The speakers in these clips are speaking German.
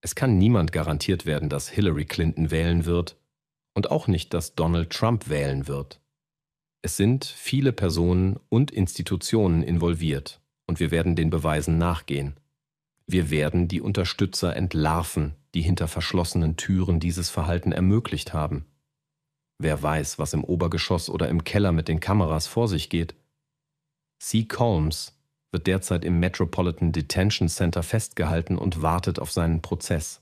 Es kann niemand garantiert werden, dass Hillary Clinton wählen wird und auch nicht, dass Donald Trump wählen wird. Es sind viele Personen und Institutionen involviert und wir werden den Beweisen nachgehen. Wir werden die Unterstützer entlarven, die hinter verschlossenen Türen dieses Verhalten ermöglicht haben. Wer weiß, was im Obergeschoss oder im Keller mit den Kameras vor sich geht. C. Colmes, wird derzeit im Metropolitan Detention Center festgehalten und wartet auf seinen Prozess,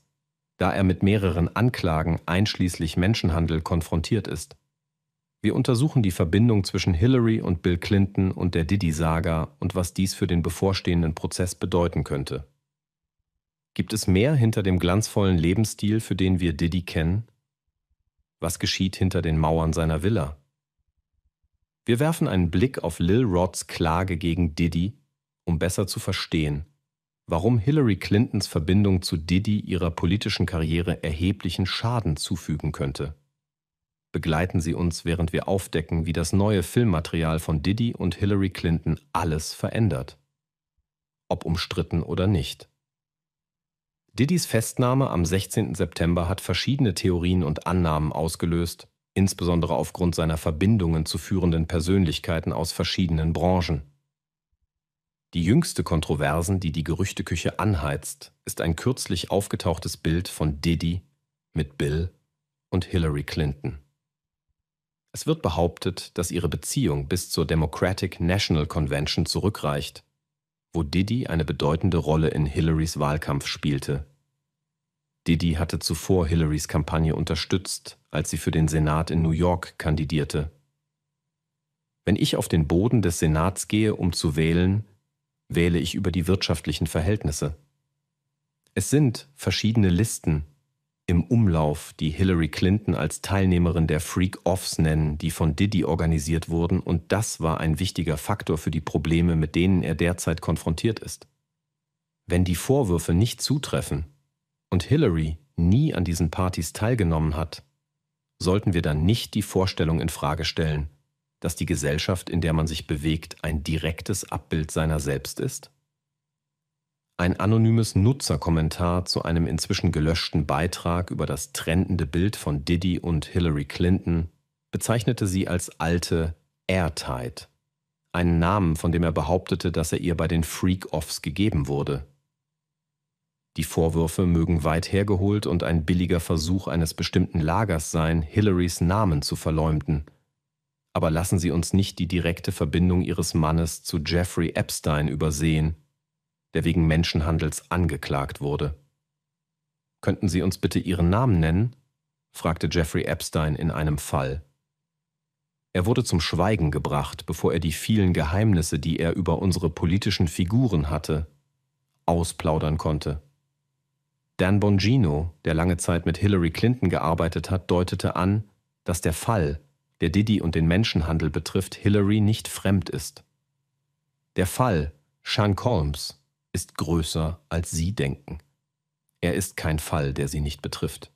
da er mit mehreren Anklagen einschließlich Menschenhandel konfrontiert ist. Wir untersuchen die Verbindung zwischen Hillary und Bill Clinton und der Diddy-Saga und was dies für den bevorstehenden Prozess bedeuten könnte. Gibt es mehr hinter dem glanzvollen Lebensstil, für den wir Diddy kennen? Was geschieht hinter den Mauern seiner Villa? Wir werfen einen Blick auf Lil Rods Klage gegen Diddy, um besser zu verstehen, warum Hillary Clintons Verbindung zu Diddy ihrer politischen Karriere erheblichen Schaden zufügen könnte. Begleiten Sie uns, während wir aufdecken, wie das neue Filmmaterial von Diddy und Hillary Clinton alles verändert. Ob umstritten oder nicht. Diddys Festnahme am 16. September hat verschiedene Theorien und Annahmen ausgelöst, insbesondere aufgrund seiner Verbindungen zu führenden Persönlichkeiten aus verschiedenen Branchen. Die jüngste Kontroversen, die die Gerüchteküche anheizt, ist ein kürzlich aufgetauchtes Bild von Diddy mit Bill und Hillary Clinton. Es wird behauptet, dass ihre Beziehung bis zur Democratic National Convention zurückreicht, wo Diddy eine bedeutende Rolle in Hillarys Wahlkampf spielte. Diddy hatte zuvor Hillarys Kampagne unterstützt, als sie für den Senat in New York kandidierte. Wenn ich auf den Boden des Senats gehe, um zu wählen, wähle ich über die wirtschaftlichen Verhältnisse. Es sind verschiedene Listen im Umlauf, die Hillary Clinton als Teilnehmerin der Freak-Offs nennen, die von Diddy organisiert wurden, und das war ein wichtiger Faktor für die Probleme, mit denen er derzeit konfrontiert ist. Wenn die Vorwürfe nicht zutreffen und Hillary nie an diesen Partys teilgenommen hat, sollten wir dann nicht die Vorstellung in Frage stellen, dass die Gesellschaft, in der man sich bewegt, ein direktes Abbild seiner selbst ist? Ein anonymes Nutzerkommentar zu einem inzwischen gelöschten Beitrag über das trendende Bild von Diddy und Hillary Clinton bezeichnete sie als alte Airtight, einen Namen, von dem er behauptete, dass er ihr bei den Freak-Offs gegeben wurde. Die Vorwürfe mögen weit hergeholt und ein billiger Versuch eines bestimmten Lagers sein, Hillarys Namen zu verleumden – aber lassen Sie uns nicht die direkte Verbindung Ihres Mannes zu Jeffrey Epstein übersehen, der wegen Menschenhandels angeklagt wurde. Könnten Sie uns bitte Ihren Namen nennen? fragte Jeffrey Epstein in einem Fall. Er wurde zum Schweigen gebracht, bevor er die vielen Geheimnisse, die er über unsere politischen Figuren hatte, ausplaudern konnte. Dan Bongino, der lange Zeit mit Hillary Clinton gearbeitet hat, deutete an, dass der Fall der Diddy und den Menschenhandel betrifft, Hillary nicht fremd ist. Der Fall Sean Colmes ist größer, als Sie denken. Er ist kein Fall, der Sie nicht betrifft.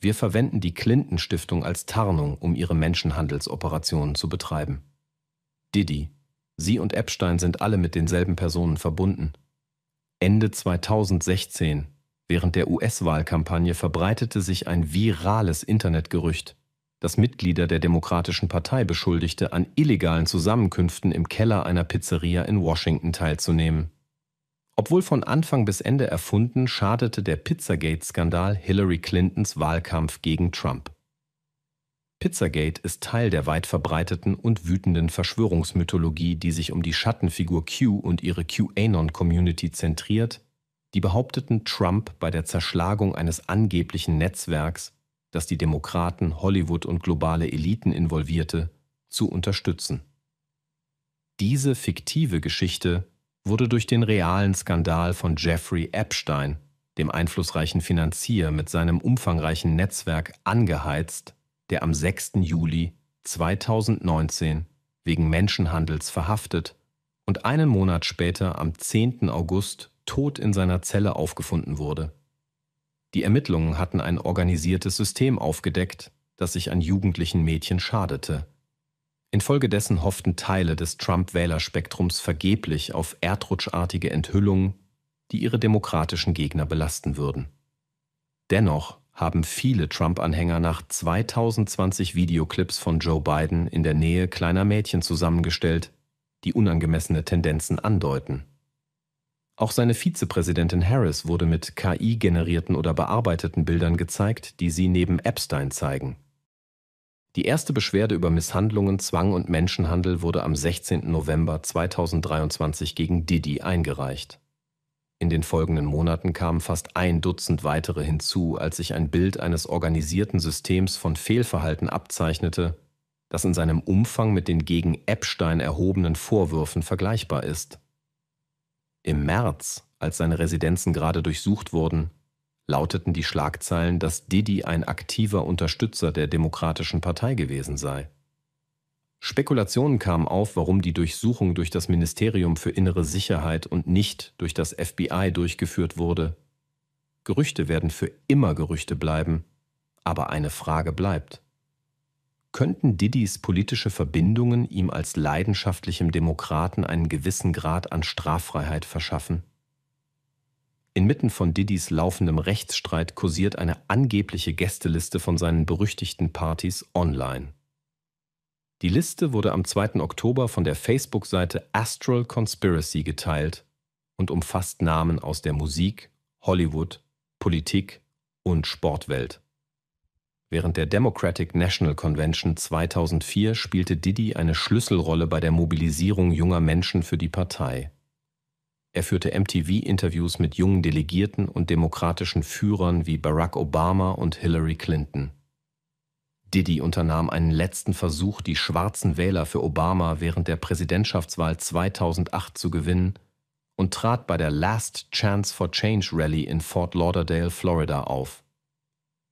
Wir verwenden die Clinton Stiftung als Tarnung, um ihre Menschenhandelsoperationen zu betreiben. Diddy, Sie und Epstein sind alle mit denselben Personen verbunden. Ende 2016, während der US-Wahlkampagne, verbreitete sich ein virales Internetgerücht, das Mitglieder der Demokratischen Partei beschuldigte, an illegalen Zusammenkünften im Keller einer Pizzeria in Washington teilzunehmen. Obwohl von Anfang bis Ende erfunden, schadete der Pizzagate-Skandal Hillary Clintons Wahlkampf gegen Trump. Pizzagate ist Teil der weit verbreiteten und wütenden Verschwörungsmythologie, die sich um die Schattenfigur Q und ihre QAnon-Community zentriert, die behaupteten, Trump bei der Zerschlagung eines angeblichen Netzwerks das die Demokraten, Hollywood und globale Eliten involvierte, zu unterstützen. Diese fiktive Geschichte wurde durch den realen Skandal von Jeffrey Epstein, dem einflussreichen Finanzier mit seinem umfangreichen Netzwerk, angeheizt, der am 6. Juli 2019 wegen Menschenhandels verhaftet und einen Monat später am 10. August tot in seiner Zelle aufgefunden wurde. Die Ermittlungen hatten ein organisiertes System aufgedeckt, das sich an jugendlichen Mädchen schadete. Infolgedessen hofften Teile des Trump-Wählerspektrums vergeblich auf erdrutschartige Enthüllungen, die ihre demokratischen Gegner belasten würden. Dennoch haben viele Trump-Anhänger nach 2020 Videoclips von Joe Biden in der Nähe kleiner Mädchen zusammengestellt, die unangemessene Tendenzen andeuten. Auch seine Vizepräsidentin Harris wurde mit KI-generierten oder bearbeiteten Bildern gezeigt, die sie neben Epstein zeigen. Die erste Beschwerde über Misshandlungen, Zwang und Menschenhandel wurde am 16. November 2023 gegen Didi eingereicht. In den folgenden Monaten kamen fast ein Dutzend weitere hinzu, als sich ein Bild eines organisierten Systems von Fehlverhalten abzeichnete, das in seinem Umfang mit den gegen Epstein erhobenen Vorwürfen vergleichbar ist. Im März, als seine Residenzen gerade durchsucht wurden, lauteten die Schlagzeilen, dass Didi ein aktiver Unterstützer der Demokratischen Partei gewesen sei. Spekulationen kamen auf, warum die Durchsuchung durch das Ministerium für innere Sicherheit und nicht durch das FBI durchgeführt wurde. Gerüchte werden für immer Gerüchte bleiben, aber eine Frage bleibt. Könnten Didys politische Verbindungen ihm als leidenschaftlichem Demokraten einen gewissen Grad an Straffreiheit verschaffen? Inmitten von Didys laufendem Rechtsstreit kursiert eine angebliche Gästeliste von seinen berüchtigten Partys online. Die Liste wurde am 2. Oktober von der Facebook-Seite Astral Conspiracy geteilt und umfasst Namen aus der Musik, Hollywood, Politik und Sportwelt. Während der Democratic National Convention 2004 spielte Diddy eine Schlüsselrolle bei der Mobilisierung junger Menschen für die Partei. Er führte MTV-Interviews mit jungen Delegierten und demokratischen Führern wie Barack Obama und Hillary Clinton. Diddy unternahm einen letzten Versuch, die schwarzen Wähler für Obama während der Präsidentschaftswahl 2008 zu gewinnen und trat bei der Last Chance for Change Rally in Fort Lauderdale, Florida auf.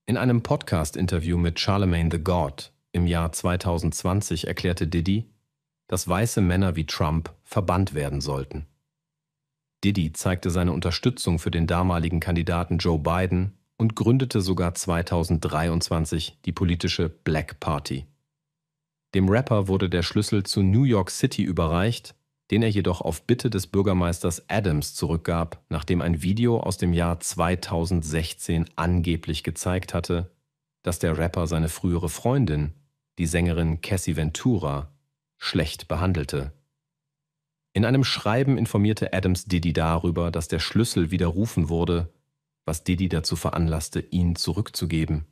In einem Podcast-Interview mit Charlemagne the God im Jahr 2020 erklärte Diddy, dass weiße Männer wie Trump verbannt werden sollten. Diddy zeigte seine Unterstützung für den damaligen Kandidaten Joe Biden und gründete sogar 2023 die politische Black Party. Dem Rapper wurde der Schlüssel zu New York City überreicht den er jedoch auf Bitte des Bürgermeisters Adams zurückgab, nachdem ein Video aus dem Jahr 2016 angeblich gezeigt hatte, dass der Rapper seine frühere Freundin, die Sängerin Cassie Ventura, schlecht behandelte. In einem Schreiben informierte Adams Diddy darüber, dass der Schlüssel widerrufen wurde, was Diddy dazu veranlasste, ihn zurückzugeben.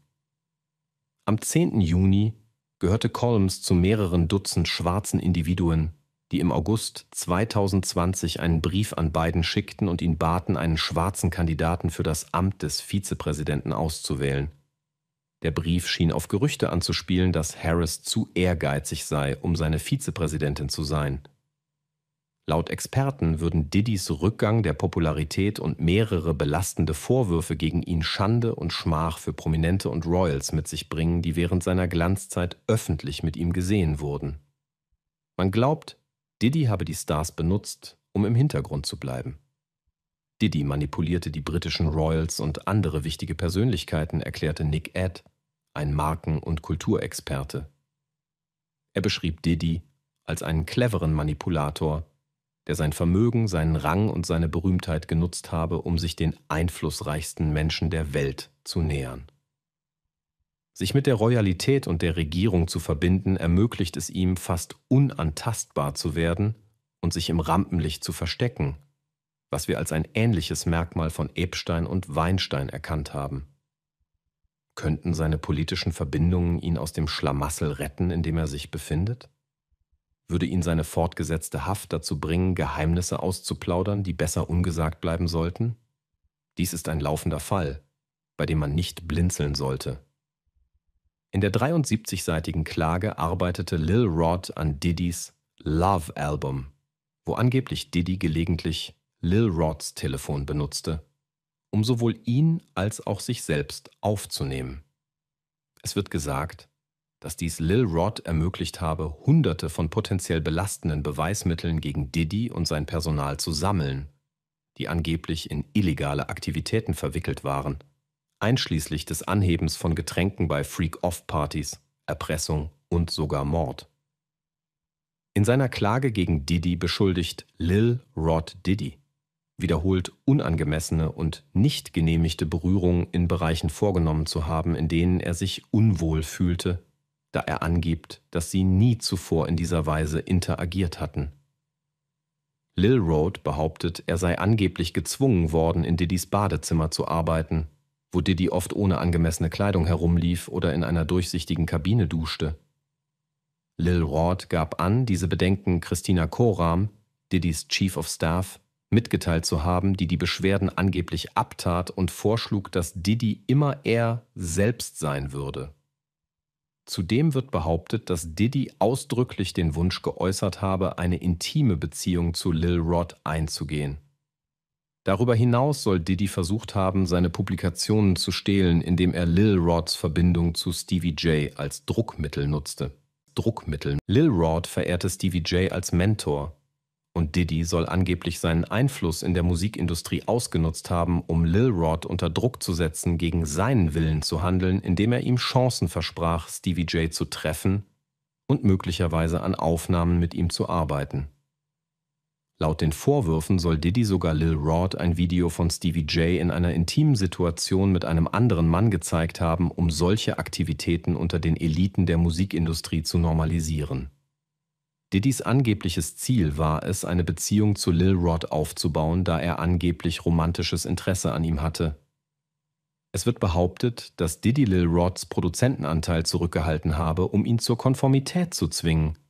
Am 10. Juni gehörte Colmes zu mehreren Dutzend schwarzen Individuen, die im August 2020 einen Brief an Biden schickten und ihn baten, einen schwarzen Kandidaten für das Amt des Vizepräsidenten auszuwählen. Der Brief schien auf Gerüchte anzuspielen, dass Harris zu ehrgeizig sei, um seine Vizepräsidentin zu sein. Laut Experten würden Diddys Rückgang der Popularität und mehrere belastende Vorwürfe gegen ihn Schande und Schmach für Prominente und Royals mit sich bringen, die während seiner Glanzzeit öffentlich mit ihm gesehen wurden. Man glaubt, Diddy habe die Stars benutzt, um im Hintergrund zu bleiben. Diddy manipulierte die britischen Royals und andere wichtige Persönlichkeiten, erklärte Nick Ed, ein Marken- und Kulturexperte. Er beschrieb Diddy als einen cleveren Manipulator, der sein Vermögen, seinen Rang und seine Berühmtheit genutzt habe, um sich den einflussreichsten Menschen der Welt zu nähern. Sich mit der Royalität und der Regierung zu verbinden, ermöglicht es ihm, fast unantastbar zu werden und sich im Rampenlicht zu verstecken, was wir als ein ähnliches Merkmal von Epstein und Weinstein erkannt haben. Könnten seine politischen Verbindungen ihn aus dem Schlamassel retten, in dem er sich befindet? Würde ihn seine fortgesetzte Haft dazu bringen, Geheimnisse auszuplaudern, die besser ungesagt bleiben sollten? Dies ist ein laufender Fall, bei dem man nicht blinzeln sollte. In der 73-seitigen Klage arbeitete Lil Rod an Diddys Love Album, wo angeblich Diddy gelegentlich Lil Rods Telefon benutzte, um sowohl ihn als auch sich selbst aufzunehmen. Es wird gesagt, dass dies Lil Rod ermöglicht habe, hunderte von potenziell belastenden Beweismitteln gegen Diddy und sein Personal zu sammeln, die angeblich in illegale Aktivitäten verwickelt waren einschließlich des Anhebens von Getränken bei Freak-Off-Partys, Erpressung und sogar Mord. In seiner Klage gegen Diddy beschuldigt Lil Rod Diddy wiederholt unangemessene und nicht genehmigte Berührungen in Bereichen vorgenommen zu haben, in denen er sich unwohl fühlte, da er angibt, dass sie nie zuvor in dieser Weise interagiert hatten. Lil Road behauptet, er sei angeblich gezwungen worden, in Diddys Badezimmer zu arbeiten, wo Diddy oft ohne angemessene Kleidung herumlief oder in einer durchsichtigen Kabine duschte. Lil Ward gab an, diese Bedenken Christina Koram, Diddys Chief of Staff, mitgeteilt zu haben, die die Beschwerden angeblich abtat und vorschlug, dass Diddy immer er selbst sein würde. Zudem wird behauptet, dass Diddy ausdrücklich den Wunsch geäußert habe, eine intime Beziehung zu Lil Rod einzugehen. Darüber hinaus soll Diddy versucht haben, seine Publikationen zu stehlen, indem er Lil Rods Verbindung zu Stevie J als Druckmittel nutzte. Druckmittel. Lil Rod verehrte Stevie J als Mentor und Diddy soll angeblich seinen Einfluss in der Musikindustrie ausgenutzt haben, um Lil Rod unter Druck zu setzen, gegen seinen Willen zu handeln, indem er ihm Chancen versprach, Stevie J zu treffen und möglicherweise an Aufnahmen mit ihm zu arbeiten. Laut den Vorwürfen soll Diddy sogar Lil Rod ein Video von Stevie J in einer intimen Situation mit einem anderen Mann gezeigt haben, um solche Aktivitäten unter den Eliten der Musikindustrie zu normalisieren. Diddys angebliches Ziel war es, eine Beziehung zu Lil Rod aufzubauen, da er angeblich romantisches Interesse an ihm hatte. Es wird behauptet, dass Diddy Lil Rods Produzentenanteil zurückgehalten habe, um ihn zur Konformität zu zwingen –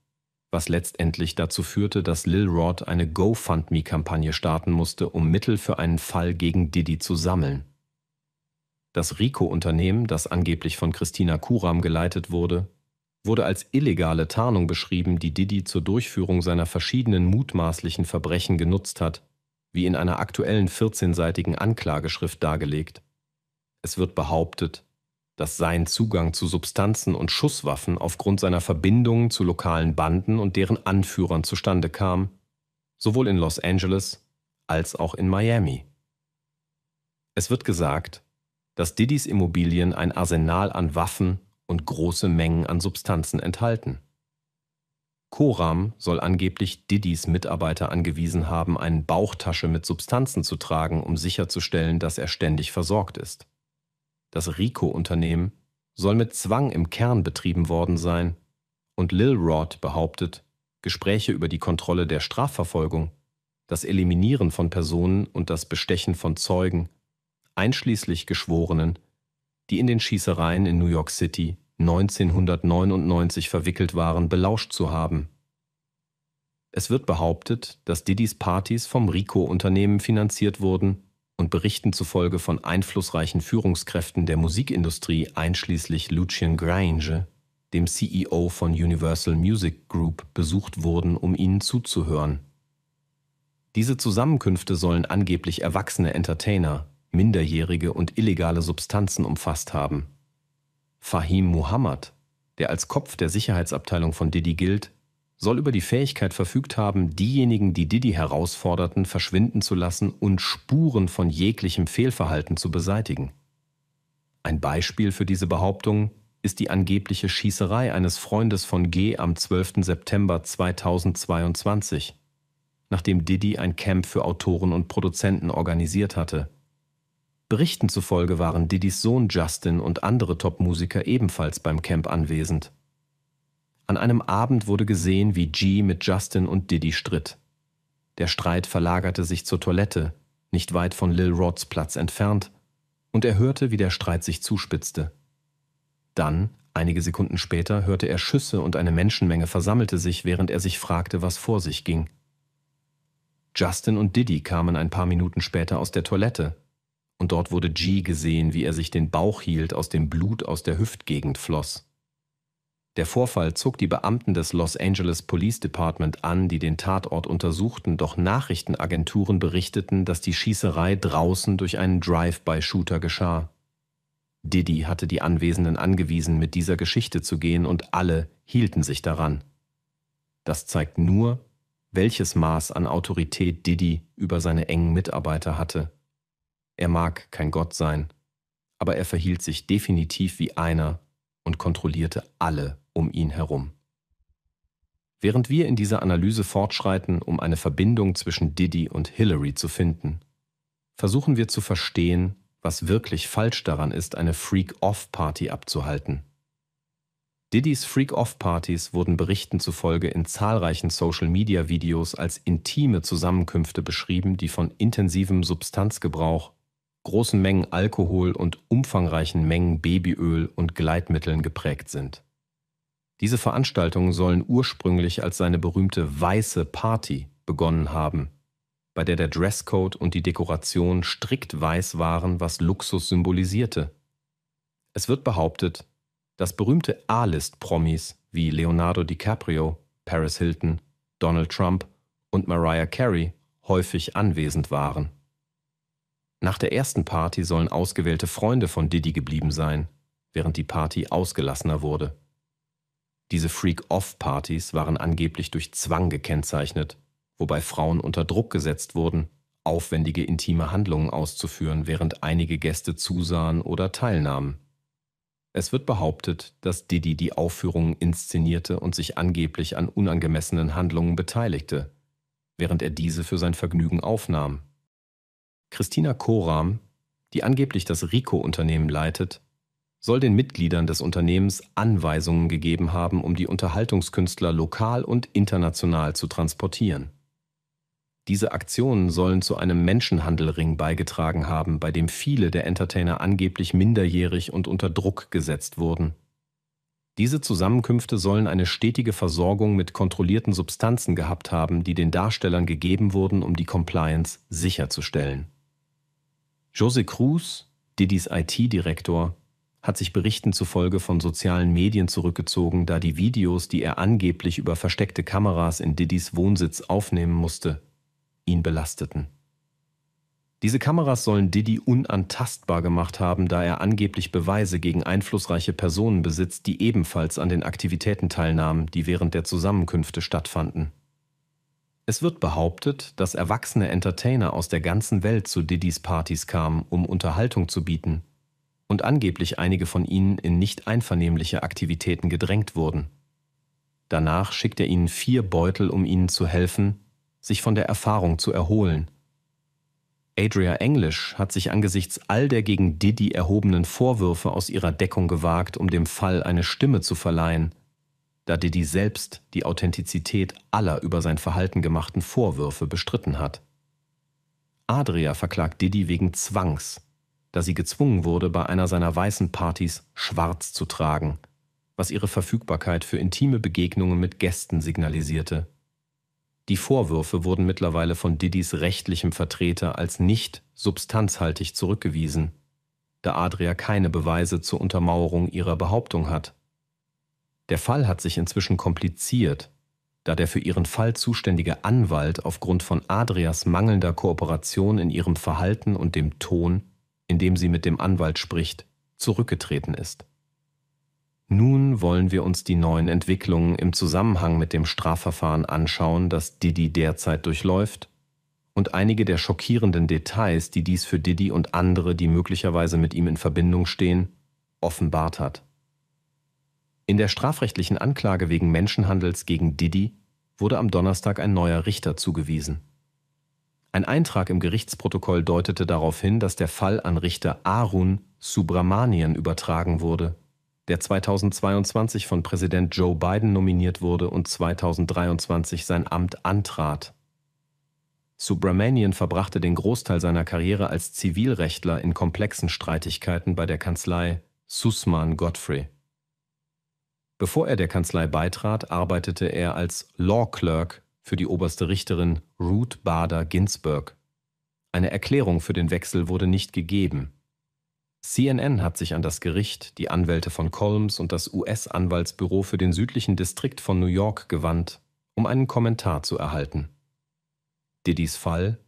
was letztendlich dazu führte, dass Lil Rod eine GoFundMe-Kampagne starten musste, um Mittel für einen Fall gegen Diddy zu sammeln. Das Rico-Unternehmen, das angeblich von Christina Kuram geleitet wurde, wurde als illegale Tarnung beschrieben, die Diddy zur Durchführung seiner verschiedenen mutmaßlichen Verbrechen genutzt hat, wie in einer aktuellen 14-seitigen Anklageschrift dargelegt. Es wird behauptet, dass sein Zugang zu Substanzen und Schusswaffen aufgrund seiner Verbindungen zu lokalen Banden und deren Anführern zustande kam, sowohl in Los Angeles als auch in Miami. Es wird gesagt, dass Diddys Immobilien ein Arsenal an Waffen und große Mengen an Substanzen enthalten. Koram soll angeblich Diddys Mitarbeiter angewiesen haben, eine Bauchtasche mit Substanzen zu tragen, um sicherzustellen, dass er ständig versorgt ist. Das Rico-Unternehmen soll mit Zwang im Kern betrieben worden sein und Lil Rod behauptet, Gespräche über die Kontrolle der Strafverfolgung, das Eliminieren von Personen und das Bestechen von Zeugen, einschließlich Geschworenen, die in den Schießereien in New York City 1999 verwickelt waren, belauscht zu haben. Es wird behauptet, dass Diddys Partys vom Rico-Unternehmen finanziert wurden und Berichten zufolge von einflussreichen Führungskräften der Musikindustrie einschließlich Lucien Grange, dem CEO von Universal Music Group, besucht wurden, um ihnen zuzuhören. Diese Zusammenkünfte sollen angeblich erwachsene Entertainer, Minderjährige und illegale Substanzen umfasst haben. Fahim Muhammad, der als Kopf der Sicherheitsabteilung von Diddy gilt, soll über die Fähigkeit verfügt haben, diejenigen, die Didi herausforderten, verschwinden zu lassen und Spuren von jeglichem Fehlverhalten zu beseitigen. Ein Beispiel für diese Behauptung ist die angebliche Schießerei eines Freundes von G am 12. September 2022, nachdem Didi ein Camp für Autoren und Produzenten organisiert hatte. Berichten zufolge waren Didis Sohn Justin und andere Topmusiker ebenfalls beim Camp anwesend. An einem Abend wurde gesehen, wie G mit Justin und Diddy stritt. Der Streit verlagerte sich zur Toilette, nicht weit von Lil Rods Platz entfernt, und er hörte, wie der Streit sich zuspitzte. Dann, einige Sekunden später, hörte er Schüsse und eine Menschenmenge versammelte sich, während er sich fragte, was vor sich ging. Justin und Diddy kamen ein paar Minuten später aus der Toilette, und dort wurde G gesehen, wie er sich den Bauch hielt, aus dem Blut aus der Hüftgegend floss. Der Vorfall zog die Beamten des Los Angeles Police Department an, die den Tatort untersuchten, doch Nachrichtenagenturen berichteten, dass die Schießerei draußen durch einen Drive-by-Shooter geschah. Diddy hatte die Anwesenden angewiesen, mit dieser Geschichte zu gehen, und alle hielten sich daran. Das zeigt nur, welches Maß an Autorität Diddy über seine engen Mitarbeiter hatte. Er mag kein Gott sein, aber er verhielt sich definitiv wie einer und kontrollierte alle um ihn herum. Während wir in dieser Analyse fortschreiten, um eine Verbindung zwischen Diddy und Hillary zu finden, versuchen wir zu verstehen, was wirklich falsch daran ist, eine Freak-Off-Party abzuhalten. Diddys Freak-Off-Partys wurden Berichten zufolge in zahlreichen Social-Media-Videos als intime Zusammenkünfte beschrieben, die von intensivem Substanzgebrauch, großen Mengen Alkohol und umfangreichen Mengen Babyöl und Gleitmitteln geprägt sind. Diese Veranstaltungen sollen ursprünglich als seine berühmte Weiße Party begonnen haben, bei der der Dresscode und die Dekoration strikt weiß waren, was Luxus symbolisierte. Es wird behauptet, dass berühmte A-List-Promis wie Leonardo DiCaprio, Paris Hilton, Donald Trump und Mariah Carey häufig anwesend waren. Nach der ersten Party sollen ausgewählte Freunde von Diddy geblieben sein, während die Party ausgelassener wurde. Diese Freak-Off-Partys waren angeblich durch Zwang gekennzeichnet, wobei Frauen unter Druck gesetzt wurden, aufwendige intime Handlungen auszuführen, während einige Gäste zusahen oder teilnahmen. Es wird behauptet, dass Diddy die Aufführungen inszenierte und sich angeblich an unangemessenen Handlungen beteiligte, während er diese für sein Vergnügen aufnahm. Christina Koram, die angeblich das Rico-Unternehmen leitet, soll den Mitgliedern des Unternehmens Anweisungen gegeben haben, um die Unterhaltungskünstler lokal und international zu transportieren. Diese Aktionen sollen zu einem Menschenhandelring beigetragen haben, bei dem viele der Entertainer angeblich minderjährig und unter Druck gesetzt wurden. Diese Zusammenkünfte sollen eine stetige Versorgung mit kontrollierten Substanzen gehabt haben, die den Darstellern gegeben wurden, um die Compliance sicherzustellen. José Cruz, Diddy's IT-Direktor, hat sich Berichten zufolge von sozialen Medien zurückgezogen, da die Videos, die er angeblich über versteckte Kameras in Diddys Wohnsitz aufnehmen musste, ihn belasteten. Diese Kameras sollen Diddy unantastbar gemacht haben, da er angeblich Beweise gegen einflussreiche Personen besitzt, die ebenfalls an den Aktivitäten teilnahmen, die während der Zusammenkünfte stattfanden. Es wird behauptet, dass erwachsene Entertainer aus der ganzen Welt zu Diddys Partys kamen, um Unterhaltung zu bieten und angeblich einige von ihnen in nicht einvernehmliche Aktivitäten gedrängt wurden. Danach schickt er ihnen vier Beutel, um ihnen zu helfen, sich von der Erfahrung zu erholen. Adria English hat sich angesichts all der gegen Diddy erhobenen Vorwürfe aus ihrer Deckung gewagt, um dem Fall eine Stimme zu verleihen, da Diddy selbst die Authentizität aller über sein Verhalten gemachten Vorwürfe bestritten hat. Adria verklagt Diddy wegen Zwangs, da sie gezwungen wurde, bei einer seiner weißen Partys schwarz zu tragen, was ihre Verfügbarkeit für intime Begegnungen mit Gästen signalisierte. Die Vorwürfe wurden mittlerweile von Diddys rechtlichem Vertreter als nicht substanzhaltig zurückgewiesen, da Adria keine Beweise zur Untermauerung ihrer Behauptung hat. Der Fall hat sich inzwischen kompliziert, da der für ihren Fall zuständige Anwalt aufgrund von Adrias mangelnder Kooperation in ihrem Verhalten und dem Ton indem sie mit dem Anwalt spricht, zurückgetreten ist. Nun wollen wir uns die neuen Entwicklungen im Zusammenhang mit dem Strafverfahren anschauen, das Didi derzeit durchläuft, und einige der schockierenden Details, die dies für Didi und andere, die möglicherweise mit ihm in Verbindung stehen, offenbart hat. In der strafrechtlichen Anklage wegen Menschenhandels gegen Didi wurde am Donnerstag ein neuer Richter zugewiesen. Ein Eintrag im Gerichtsprotokoll deutete darauf hin, dass der Fall an Richter Arun Subramanian übertragen wurde, der 2022 von Präsident Joe Biden nominiert wurde und 2023 sein Amt antrat. Subramanian verbrachte den Großteil seiner Karriere als Zivilrechtler in komplexen Streitigkeiten bei der Kanzlei Sussman Godfrey. Bevor er der Kanzlei beitrat, arbeitete er als Law Clerk für die oberste Richterin Ruth Bader Ginsburg. Eine Erklärung für den Wechsel wurde nicht gegeben. CNN hat sich an das Gericht, die Anwälte von Colmes und das US-Anwaltsbüro für den südlichen Distrikt von New York gewandt, um einen Kommentar zu erhalten. Diddys Fall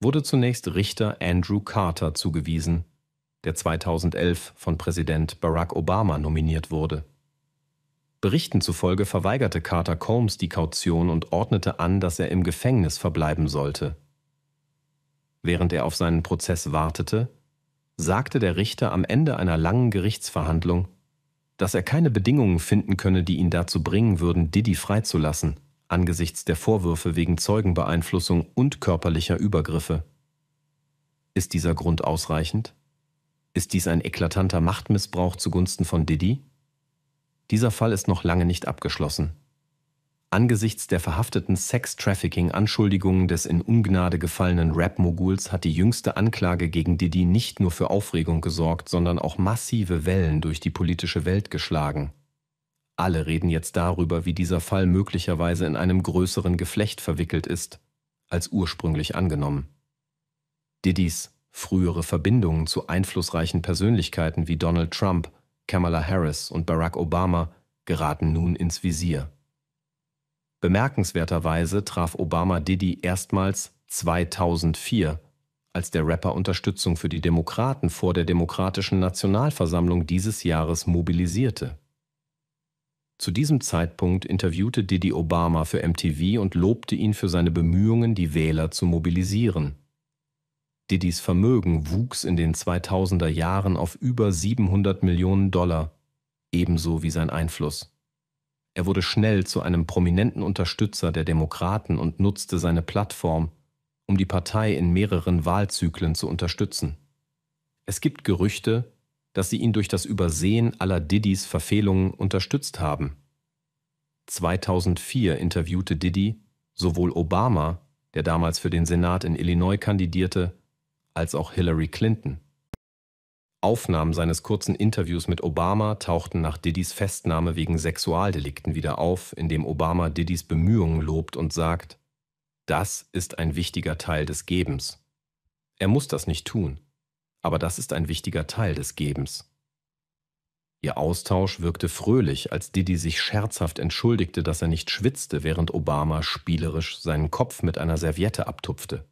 wurde zunächst Richter Andrew Carter zugewiesen, der 2011 von Präsident Barack Obama nominiert wurde. Berichten zufolge verweigerte Carter Combs die Kaution und ordnete an, dass er im Gefängnis verbleiben sollte. Während er auf seinen Prozess wartete, sagte der Richter am Ende einer langen Gerichtsverhandlung, dass er keine Bedingungen finden könne, die ihn dazu bringen würden, Diddy freizulassen, angesichts der Vorwürfe wegen Zeugenbeeinflussung und körperlicher Übergriffe. Ist dieser Grund ausreichend? Ist dies ein eklatanter Machtmissbrauch zugunsten von Diddy? Dieser Fall ist noch lange nicht abgeschlossen. Angesichts der verhafteten Sex-Trafficking-Anschuldigungen des in Ungnade gefallenen Rap-Moguls hat die jüngste Anklage gegen Diddy nicht nur für Aufregung gesorgt, sondern auch massive Wellen durch die politische Welt geschlagen. Alle reden jetzt darüber, wie dieser Fall möglicherweise in einem größeren Geflecht verwickelt ist, als ursprünglich angenommen. Diddys frühere Verbindungen zu einflussreichen Persönlichkeiten wie Donald Trump Kamala Harris und Barack Obama geraten nun ins Visier. Bemerkenswerterweise traf Obama Diddy erstmals 2004, als der Rapper Unterstützung für die Demokraten vor der Demokratischen Nationalversammlung dieses Jahres mobilisierte. Zu diesem Zeitpunkt interviewte Diddy Obama für MTV und lobte ihn für seine Bemühungen, die Wähler zu mobilisieren. Diddys Vermögen wuchs in den 2000er Jahren auf über 700 Millionen Dollar, ebenso wie sein Einfluss. Er wurde schnell zu einem prominenten Unterstützer der Demokraten und nutzte seine Plattform, um die Partei in mehreren Wahlzyklen zu unterstützen. Es gibt Gerüchte, dass sie ihn durch das Übersehen aller Diddys Verfehlungen unterstützt haben. 2004 interviewte Diddy sowohl Obama, der damals für den Senat in Illinois kandidierte, als auch Hillary Clinton. Aufnahmen seines kurzen Interviews mit Obama tauchten nach Diddys Festnahme wegen Sexualdelikten wieder auf, in dem Obama Diddys Bemühungen lobt und sagt, das ist ein wichtiger Teil des Gebens. Er muss das nicht tun, aber das ist ein wichtiger Teil des Gebens. Ihr Austausch wirkte fröhlich, als Diddy sich scherzhaft entschuldigte, dass er nicht schwitzte, während Obama spielerisch seinen Kopf mit einer Serviette abtupfte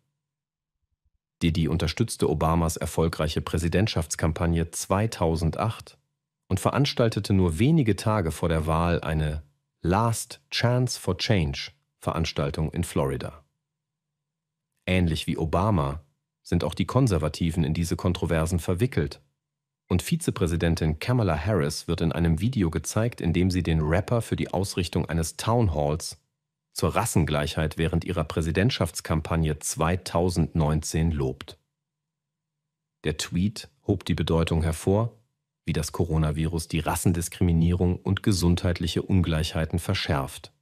die unterstützte Obamas erfolgreiche Präsidentschaftskampagne 2008 und veranstaltete nur wenige Tage vor der Wahl eine Last Chance for Change Veranstaltung in Florida. Ähnlich wie Obama sind auch die Konservativen in diese Kontroversen verwickelt. Und Vizepräsidentin Kamala Harris wird in einem Video gezeigt, in dem sie den Rapper für die Ausrichtung eines Townhalls zur Rassengleichheit während ihrer Präsidentschaftskampagne 2019 lobt. Der Tweet hob die Bedeutung hervor, wie das Coronavirus die Rassendiskriminierung und gesundheitliche Ungleichheiten verschärft.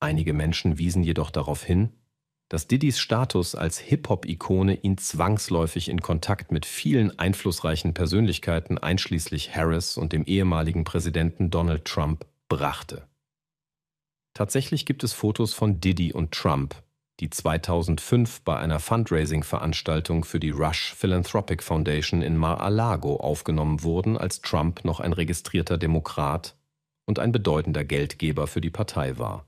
Einige Menschen wiesen jedoch darauf hin, dass Diddys Status als Hip-Hop-Ikone ihn zwangsläufig in Kontakt mit vielen einflussreichen Persönlichkeiten einschließlich Harris und dem ehemaligen Präsidenten Donald Trump brachte. Tatsächlich gibt es Fotos von Diddy und Trump, die 2005 bei einer Fundraising-Veranstaltung für die Rush Philanthropic Foundation in Mar-a-Lago aufgenommen wurden, als Trump noch ein registrierter Demokrat und ein bedeutender Geldgeber für die Partei war.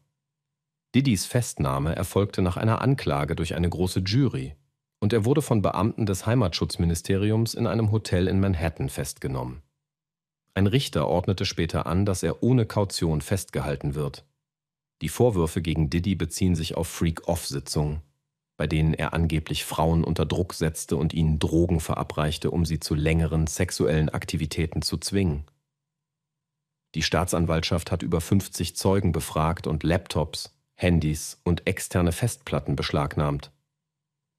Diddys Festnahme erfolgte nach einer Anklage durch eine große Jury und er wurde von Beamten des Heimatschutzministeriums in einem Hotel in Manhattan festgenommen. Ein Richter ordnete später an, dass er ohne Kaution festgehalten wird die Vorwürfe gegen Diddy beziehen sich auf Freak-Off-Sitzungen, bei denen er angeblich Frauen unter Druck setzte und ihnen Drogen verabreichte, um sie zu längeren sexuellen Aktivitäten zu zwingen. Die Staatsanwaltschaft hat über 50 Zeugen befragt und Laptops, Handys und externe Festplatten beschlagnahmt.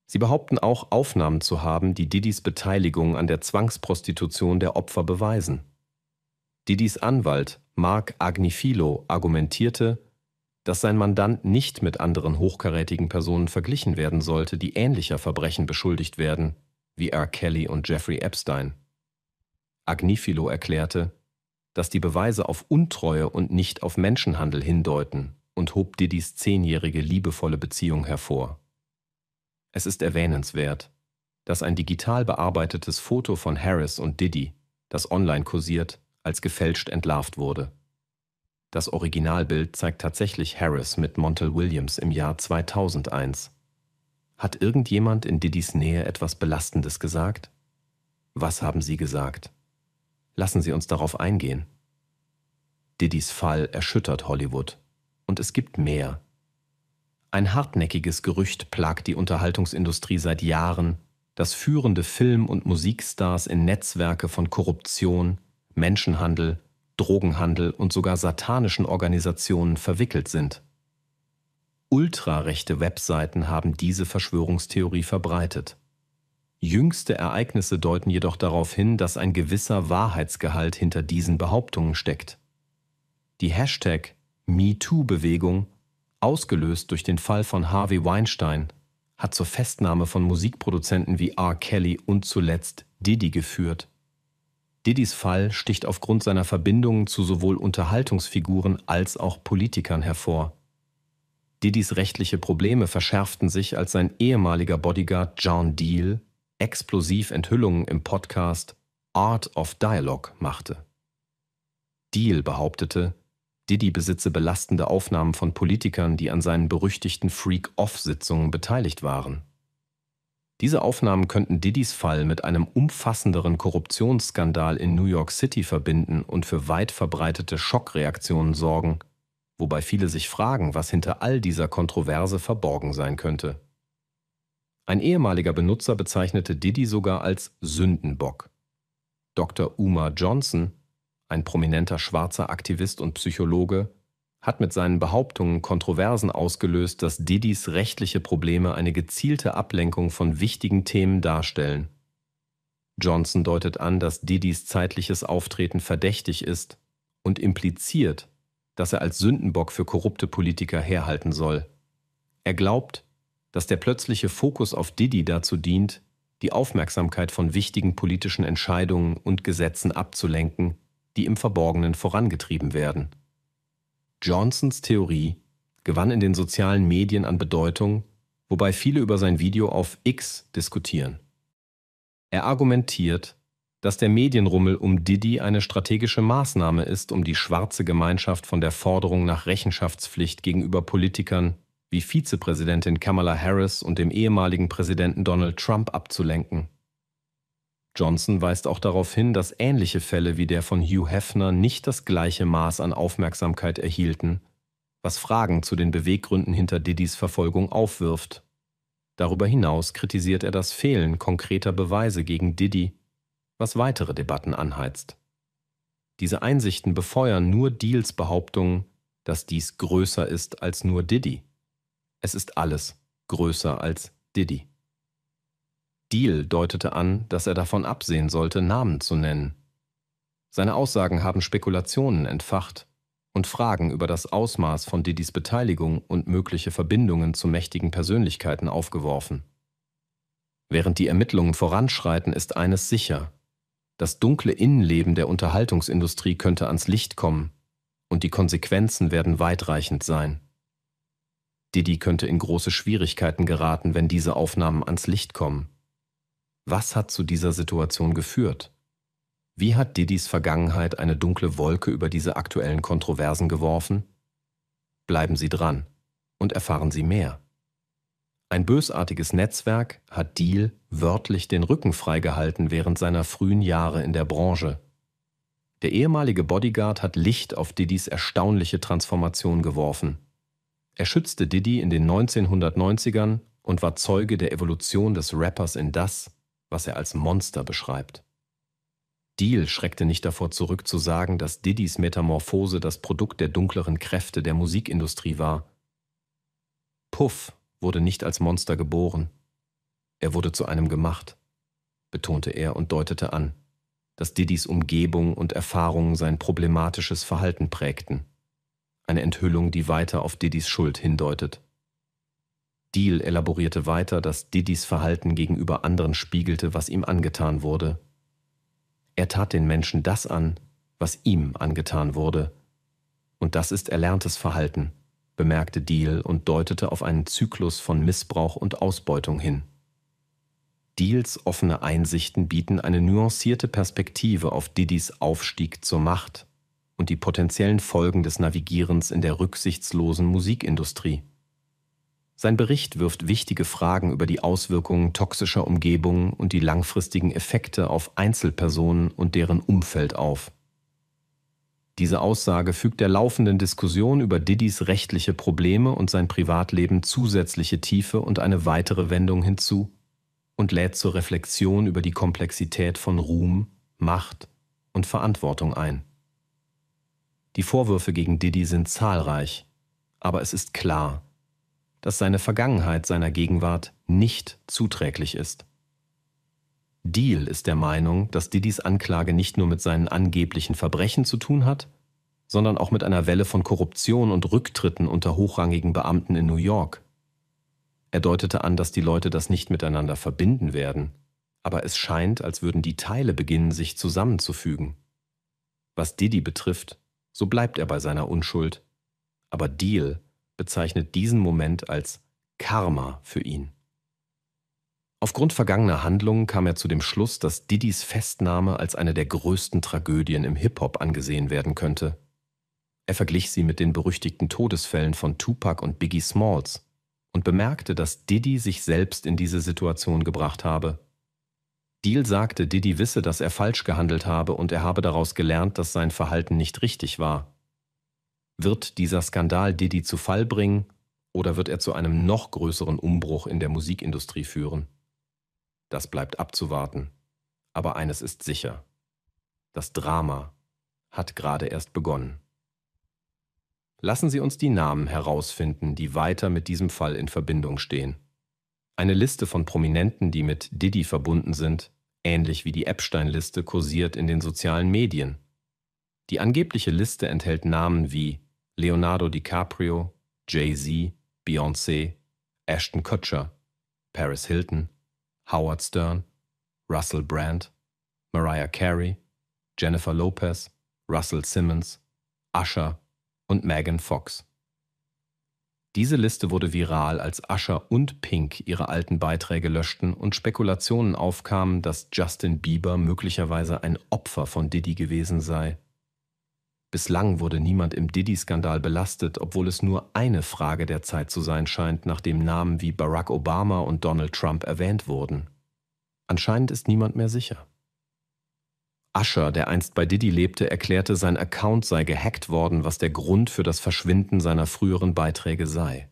Sie behaupten auch Aufnahmen zu haben, die Diddys Beteiligung an der Zwangsprostitution der Opfer beweisen. Diddys Anwalt Mark Agnifilo argumentierte, dass sein Mandant nicht mit anderen hochkarätigen Personen verglichen werden sollte, die ähnlicher Verbrechen beschuldigt werden, wie R. Kelly und Jeffrey Epstein. Agnifilo erklärte, dass die Beweise auf Untreue und nicht auf Menschenhandel hindeuten und hob Diddys zehnjährige liebevolle Beziehung hervor. Es ist erwähnenswert, dass ein digital bearbeitetes Foto von Harris und Diddy, das online kursiert, als gefälscht entlarvt wurde. Das Originalbild zeigt tatsächlich Harris mit Montel Williams im Jahr 2001. Hat irgendjemand in Diddys Nähe etwas Belastendes gesagt? Was haben Sie gesagt? Lassen Sie uns darauf eingehen. Diddys Fall erschüttert Hollywood. Und es gibt mehr. Ein hartnäckiges Gerücht plagt die Unterhaltungsindustrie seit Jahren, dass führende Film- und Musikstars in Netzwerke von Korruption, Menschenhandel Drogenhandel und sogar satanischen Organisationen verwickelt sind. Ultrarechte Webseiten haben diese Verschwörungstheorie verbreitet. Jüngste Ereignisse deuten jedoch darauf hin, dass ein gewisser Wahrheitsgehalt hinter diesen Behauptungen steckt. Die Hashtag MeToo-Bewegung, ausgelöst durch den Fall von Harvey Weinstein, hat zur Festnahme von Musikproduzenten wie R. Kelly und zuletzt Diddy geführt Diddys Fall sticht aufgrund seiner Verbindungen zu sowohl Unterhaltungsfiguren als auch Politikern hervor. Diddys rechtliche Probleme verschärften sich, als sein ehemaliger Bodyguard John Deal explosiv Enthüllungen im Podcast Art of Dialogue machte. Deal behauptete, Diddy besitze belastende Aufnahmen von Politikern, die an seinen berüchtigten Freak-Off-Sitzungen beteiligt waren. Diese Aufnahmen könnten Diddys Fall mit einem umfassenderen Korruptionsskandal in New York City verbinden und für weit verbreitete Schockreaktionen sorgen, wobei viele sich fragen, was hinter all dieser Kontroverse verborgen sein könnte. Ein ehemaliger Benutzer bezeichnete Diddy sogar als Sündenbock. Dr. Uma Johnson, ein prominenter schwarzer Aktivist und Psychologe, hat mit seinen Behauptungen Kontroversen ausgelöst, dass Didis rechtliche Probleme eine gezielte Ablenkung von wichtigen Themen darstellen. Johnson deutet an, dass Didis zeitliches Auftreten verdächtig ist und impliziert, dass er als Sündenbock für korrupte Politiker herhalten soll. Er glaubt, dass der plötzliche Fokus auf Didi dazu dient, die Aufmerksamkeit von wichtigen politischen Entscheidungen und Gesetzen abzulenken, die im Verborgenen vorangetrieben werden. Johnsons Theorie gewann in den sozialen Medien an Bedeutung, wobei viele über sein Video auf X diskutieren. Er argumentiert, dass der Medienrummel um Diddy eine strategische Maßnahme ist, um die schwarze Gemeinschaft von der Forderung nach Rechenschaftspflicht gegenüber Politikern wie Vizepräsidentin Kamala Harris und dem ehemaligen Präsidenten Donald Trump abzulenken. Johnson weist auch darauf hin, dass ähnliche Fälle wie der von Hugh Hefner nicht das gleiche Maß an Aufmerksamkeit erhielten, was Fragen zu den Beweggründen hinter Diddys Verfolgung aufwirft. Darüber hinaus kritisiert er das Fehlen konkreter Beweise gegen Diddy, was weitere Debatten anheizt. Diese Einsichten befeuern nur Deals Behauptungen, dass dies größer ist als nur Diddy. Es ist alles größer als Diddy. Deal deutete an, dass er davon absehen sollte, Namen zu nennen. Seine Aussagen haben Spekulationen entfacht und Fragen über das Ausmaß von Didis Beteiligung und mögliche Verbindungen zu mächtigen Persönlichkeiten aufgeworfen. Während die Ermittlungen voranschreiten, ist eines sicher. Das dunkle Innenleben der Unterhaltungsindustrie könnte ans Licht kommen und die Konsequenzen werden weitreichend sein. Didi könnte in große Schwierigkeiten geraten, wenn diese Aufnahmen ans Licht kommen. Was hat zu dieser Situation geführt? Wie hat Didis Vergangenheit eine dunkle Wolke über diese aktuellen Kontroversen geworfen? Bleiben Sie dran und erfahren Sie mehr. Ein bösartiges Netzwerk hat Deal wörtlich den Rücken freigehalten während seiner frühen Jahre in der Branche. Der ehemalige Bodyguard hat Licht auf Diddys erstaunliche Transformation geworfen. Er schützte Diddy in den 1990ern und war Zeuge der Evolution des Rappers in das, was er als Monster beschreibt. Deal schreckte nicht davor zurück zu sagen, dass Diddys Metamorphose das Produkt der dunkleren Kräfte der Musikindustrie war. Puff wurde nicht als Monster geboren. Er wurde zu einem gemacht, betonte er und deutete an, dass Diddys Umgebung und Erfahrungen sein problematisches Verhalten prägten. Eine Enthüllung, die weiter auf Diddys Schuld hindeutet. Steele elaborierte weiter, dass Diddys Verhalten gegenüber anderen spiegelte, was ihm angetan wurde. Er tat den Menschen das an, was ihm angetan wurde. Und das ist erlerntes Verhalten, bemerkte Deal und deutete auf einen Zyklus von Missbrauch und Ausbeutung hin. Deals offene Einsichten bieten eine nuancierte Perspektive auf Diddys Aufstieg zur Macht und die potenziellen Folgen des Navigierens in der rücksichtslosen Musikindustrie. Sein Bericht wirft wichtige Fragen über die Auswirkungen toxischer Umgebungen und die langfristigen Effekte auf Einzelpersonen und deren Umfeld auf. Diese Aussage fügt der laufenden Diskussion über Diddys rechtliche Probleme und sein Privatleben zusätzliche Tiefe und eine weitere Wendung hinzu und lädt zur Reflexion über die Komplexität von Ruhm, Macht und Verantwortung ein. Die Vorwürfe gegen Diddy sind zahlreich, aber es ist klar, dass seine Vergangenheit seiner Gegenwart nicht zuträglich ist. Deal ist der Meinung, dass Didys Anklage nicht nur mit seinen angeblichen Verbrechen zu tun hat, sondern auch mit einer Welle von Korruption und Rücktritten unter hochrangigen Beamten in New York. Er deutete an, dass die Leute das nicht miteinander verbinden werden, aber es scheint, als würden die Teile beginnen, sich zusammenzufügen. Was Diddy betrifft, so bleibt er bei seiner Unschuld, aber Deal bezeichnet diesen Moment als Karma für ihn. Aufgrund vergangener Handlungen kam er zu dem Schluss, dass Diddys Festnahme als eine der größten Tragödien im Hip-Hop angesehen werden könnte. Er verglich sie mit den berüchtigten Todesfällen von Tupac und Biggie Smalls und bemerkte, dass Diddy sich selbst in diese Situation gebracht habe. Deal sagte, Diddy wisse, dass er falsch gehandelt habe und er habe daraus gelernt, dass sein Verhalten nicht richtig war. Wird dieser Skandal Diddy zu Fall bringen oder wird er zu einem noch größeren Umbruch in der Musikindustrie führen? Das bleibt abzuwarten. Aber eines ist sicher. Das Drama hat gerade erst begonnen. Lassen Sie uns die Namen herausfinden, die weiter mit diesem Fall in Verbindung stehen. Eine Liste von Prominenten, die mit Diddy verbunden sind, ähnlich wie die Epstein-Liste, kursiert in den sozialen Medien. Die angebliche Liste enthält Namen wie Leonardo DiCaprio, Jay-Z, Beyoncé, Ashton Kutcher, Paris Hilton, Howard Stern, Russell Brand, Mariah Carey, Jennifer Lopez, Russell Simmons, Usher und Megan Fox. Diese Liste wurde viral, als Usher und Pink ihre alten Beiträge löschten und Spekulationen aufkamen, dass Justin Bieber möglicherweise ein Opfer von Diddy gewesen sei. Bislang wurde niemand im Diddy-Skandal belastet, obwohl es nur eine Frage der Zeit zu sein scheint, nachdem Namen wie Barack Obama und Donald Trump erwähnt wurden. Anscheinend ist niemand mehr sicher. Usher, der einst bei Diddy lebte, erklärte, sein Account sei gehackt worden, was der Grund für das Verschwinden seiner früheren Beiträge sei.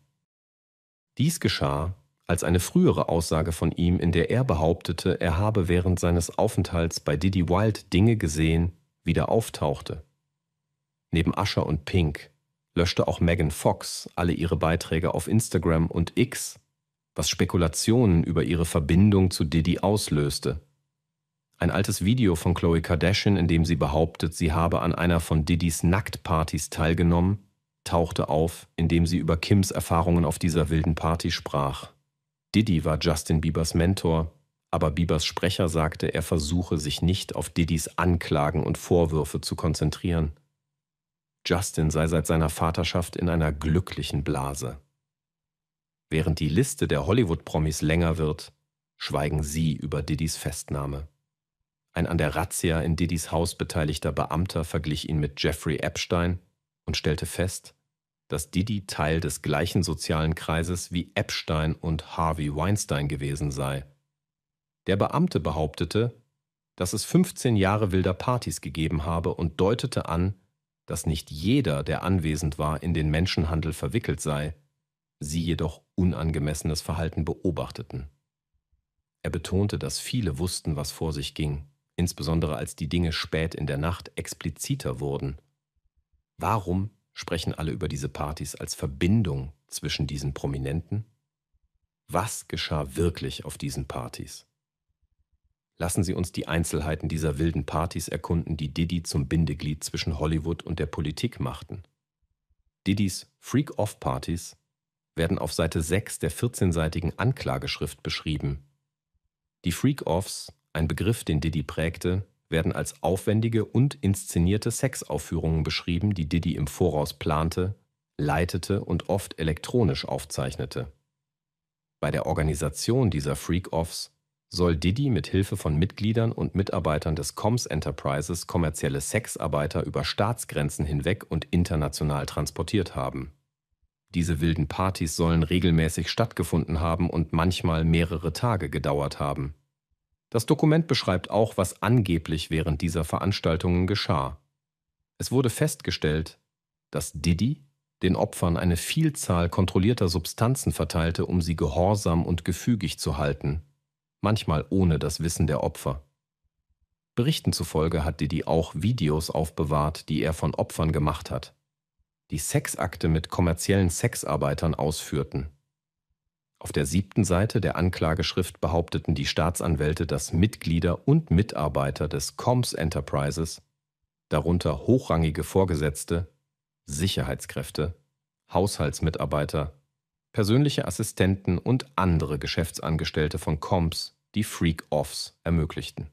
Dies geschah, als eine frühere Aussage von ihm, in der er behauptete, er habe während seines Aufenthalts bei Diddy Wild Dinge gesehen, wieder auftauchte. Neben Usher und Pink löschte auch Megan Fox alle ihre Beiträge auf Instagram und X, was Spekulationen über ihre Verbindung zu Diddy auslöste. Ein altes Video von Chloe Kardashian, in dem sie behauptet, sie habe an einer von Diddys Nacktpartys teilgenommen, tauchte auf, indem sie über Kims Erfahrungen auf dieser wilden Party sprach. Diddy war Justin Biebers Mentor, aber Biebers Sprecher sagte, er versuche sich nicht auf Diddys Anklagen und Vorwürfe zu konzentrieren. Justin sei seit seiner Vaterschaft in einer glücklichen Blase. Während die Liste der Hollywood-Promis länger wird, schweigen sie über Diddys Festnahme. Ein an der Razzia in Diddys Haus beteiligter Beamter verglich ihn mit Jeffrey Epstein und stellte fest, dass Diddy Teil des gleichen sozialen Kreises wie Epstein und Harvey Weinstein gewesen sei. Der Beamte behauptete, dass es 15 Jahre wilder Partys gegeben habe und deutete an, dass nicht jeder, der anwesend war, in den Menschenhandel verwickelt sei, sie jedoch unangemessenes Verhalten beobachteten. Er betonte, dass viele wussten, was vor sich ging, insbesondere als die Dinge spät in der Nacht expliziter wurden. Warum sprechen alle über diese Partys als Verbindung zwischen diesen Prominenten? Was geschah wirklich auf diesen Partys? Lassen Sie uns die Einzelheiten dieser wilden Partys erkunden, die Diddy zum Bindeglied zwischen Hollywood und der Politik machten. Diddys Freak-Off-Partys werden auf Seite 6 der 14-seitigen Anklageschrift beschrieben. Die Freak-Offs, ein Begriff, den Diddy prägte, werden als aufwendige und inszenierte Sexaufführungen beschrieben, die Diddy im Voraus plante, leitete und oft elektronisch aufzeichnete. Bei der Organisation dieser Freak-Offs soll Diddy mit Hilfe von Mitgliedern und Mitarbeitern des Coms Enterprises kommerzielle Sexarbeiter über Staatsgrenzen hinweg und international transportiert haben. Diese wilden Partys sollen regelmäßig stattgefunden haben und manchmal mehrere Tage gedauert haben. Das Dokument beschreibt auch, was angeblich während dieser Veranstaltungen geschah. Es wurde festgestellt, dass Diddy den Opfern eine Vielzahl kontrollierter Substanzen verteilte, um sie gehorsam und gefügig zu halten manchmal ohne das Wissen der Opfer. Berichten zufolge hat Didi auch Videos aufbewahrt, die er von Opfern gemacht hat, die Sexakte mit kommerziellen Sexarbeitern ausführten. Auf der siebten Seite der Anklageschrift behaupteten die Staatsanwälte, dass Mitglieder und Mitarbeiter des Coms Enterprises, darunter hochrangige Vorgesetzte, Sicherheitskräfte, Haushaltsmitarbeiter, persönliche Assistenten und andere Geschäftsangestellte von Comps, die Freak-Offs ermöglichten.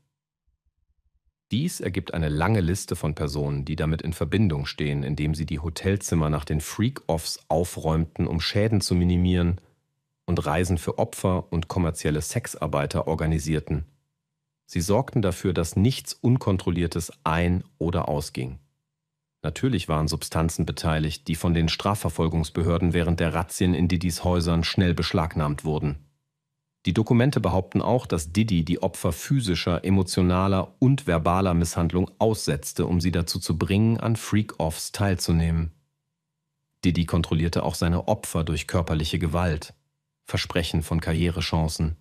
Dies ergibt eine lange Liste von Personen, die damit in Verbindung stehen, indem sie die Hotelzimmer nach den Freak-Offs aufräumten, um Schäden zu minimieren und Reisen für Opfer und kommerzielle Sexarbeiter organisierten. Sie sorgten dafür, dass nichts Unkontrolliertes ein- oder ausging. Natürlich waren Substanzen beteiligt, die von den Strafverfolgungsbehörden während der Razzien in Didis Häusern schnell beschlagnahmt wurden. Die Dokumente behaupten auch, dass Didi die Opfer physischer, emotionaler und verbaler Misshandlung aussetzte, um sie dazu zu bringen, an Freak-Offs teilzunehmen. Didi kontrollierte auch seine Opfer durch körperliche Gewalt, Versprechen von Karrierechancen,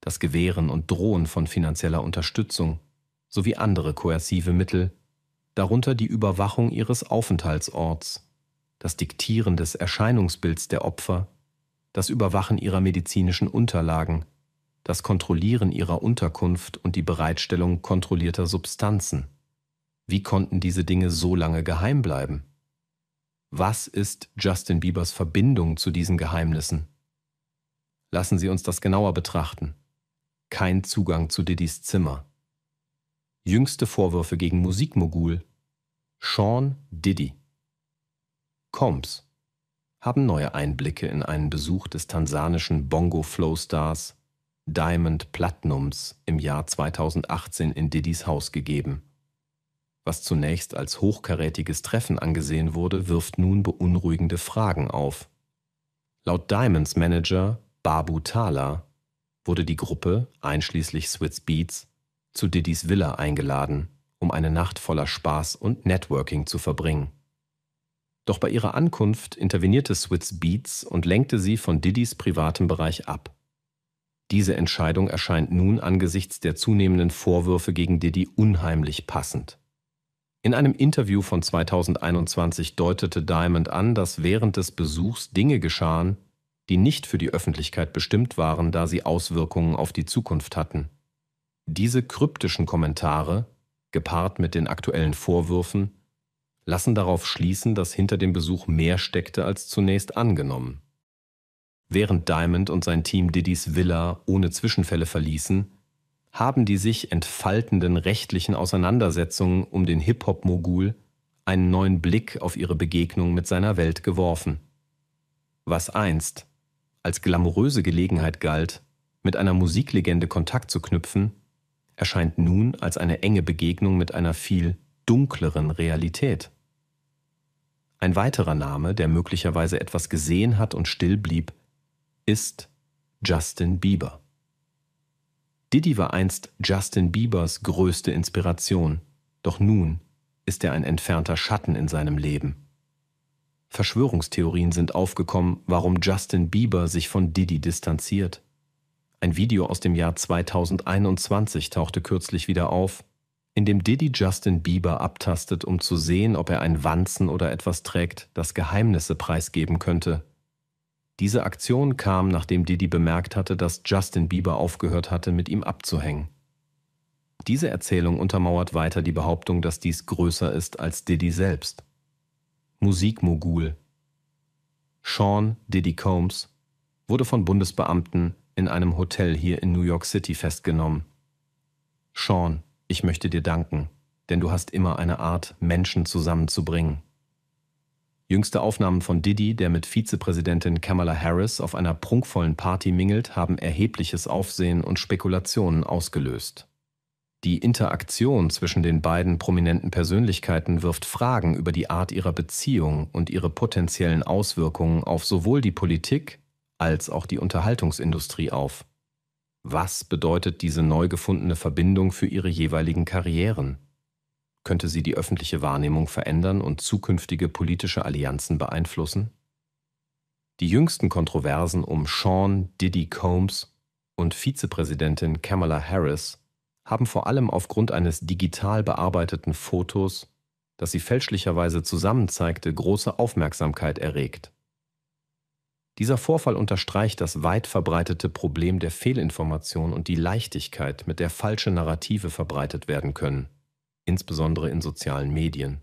das Gewähren und Drohen von finanzieller Unterstützung sowie andere koersive Mittel, darunter die Überwachung ihres Aufenthaltsorts, das Diktieren des Erscheinungsbilds der Opfer, das Überwachen ihrer medizinischen Unterlagen, das Kontrollieren ihrer Unterkunft und die Bereitstellung kontrollierter Substanzen. Wie konnten diese Dinge so lange geheim bleiben? Was ist Justin Biebers Verbindung zu diesen Geheimnissen? Lassen Sie uns das genauer betrachten. Kein Zugang zu Diddys Zimmer. Jüngste Vorwürfe gegen Musikmogul Sean Diddy Combs haben neue Einblicke in einen Besuch des tansanischen bongo Flow Stars Diamond Platinums im Jahr 2018 in Diddys Haus gegeben. Was zunächst als hochkarätiges Treffen angesehen wurde, wirft nun beunruhigende Fragen auf. Laut Diamonds Manager Babu Thala wurde die Gruppe, einschließlich Swiss Beats, zu Diddys Villa eingeladen, um eine Nacht voller Spaß und Networking zu verbringen. Doch bei ihrer Ankunft intervenierte Switz Beats und lenkte sie von Diddys privatem Bereich ab. Diese Entscheidung erscheint nun angesichts der zunehmenden Vorwürfe gegen Diddy unheimlich passend. In einem Interview von 2021 deutete Diamond an, dass während des Besuchs Dinge geschahen, die nicht für die Öffentlichkeit bestimmt waren, da sie Auswirkungen auf die Zukunft hatten. Diese kryptischen Kommentare, gepaart mit den aktuellen Vorwürfen, lassen darauf schließen, dass hinter dem Besuch mehr steckte als zunächst angenommen. Während Diamond und sein Team Diddys Villa ohne Zwischenfälle verließen, haben die sich entfaltenden rechtlichen Auseinandersetzungen um den Hip-Hop-Mogul einen neuen Blick auf ihre Begegnung mit seiner Welt geworfen. Was einst als glamouröse Gelegenheit galt, mit einer Musiklegende Kontakt zu knüpfen, erscheint nun als eine enge Begegnung mit einer viel dunkleren Realität. Ein weiterer Name, der möglicherweise etwas gesehen hat und still blieb, ist Justin Bieber. Diddy war einst Justin Biebers größte Inspiration, doch nun ist er ein entfernter Schatten in seinem Leben. Verschwörungstheorien sind aufgekommen, warum Justin Bieber sich von Diddy distanziert. Ein Video aus dem Jahr 2021 tauchte kürzlich wieder auf, in dem Diddy Justin Bieber abtastet, um zu sehen, ob er ein Wanzen oder etwas trägt, das Geheimnisse preisgeben könnte. Diese Aktion kam, nachdem Diddy bemerkt hatte, dass Justin Bieber aufgehört hatte, mit ihm abzuhängen. Diese Erzählung untermauert weiter die Behauptung, dass dies größer ist als Diddy selbst. Musikmogul Sean Diddy Combs wurde von Bundesbeamten in einem Hotel hier in New York City festgenommen. Sean, ich möchte dir danken, denn du hast immer eine Art, Menschen zusammenzubringen. Jüngste Aufnahmen von Diddy, der mit Vizepräsidentin Kamala Harris auf einer prunkvollen Party mingelt, haben erhebliches Aufsehen und Spekulationen ausgelöst. Die Interaktion zwischen den beiden prominenten Persönlichkeiten wirft Fragen über die Art ihrer Beziehung und ihre potenziellen Auswirkungen auf sowohl die Politik als auch die Unterhaltungsindustrie auf. Was bedeutet diese neu gefundene Verbindung für ihre jeweiligen Karrieren? Könnte sie die öffentliche Wahrnehmung verändern und zukünftige politische Allianzen beeinflussen? Die jüngsten Kontroversen um Sean Diddy Combs und Vizepräsidentin Kamala Harris haben vor allem aufgrund eines digital bearbeiteten Fotos, das sie fälschlicherweise zusammenzeigte, große Aufmerksamkeit erregt. Dieser Vorfall unterstreicht das weit verbreitete Problem der Fehlinformation und die Leichtigkeit, mit der falsche Narrative verbreitet werden können, insbesondere in sozialen Medien.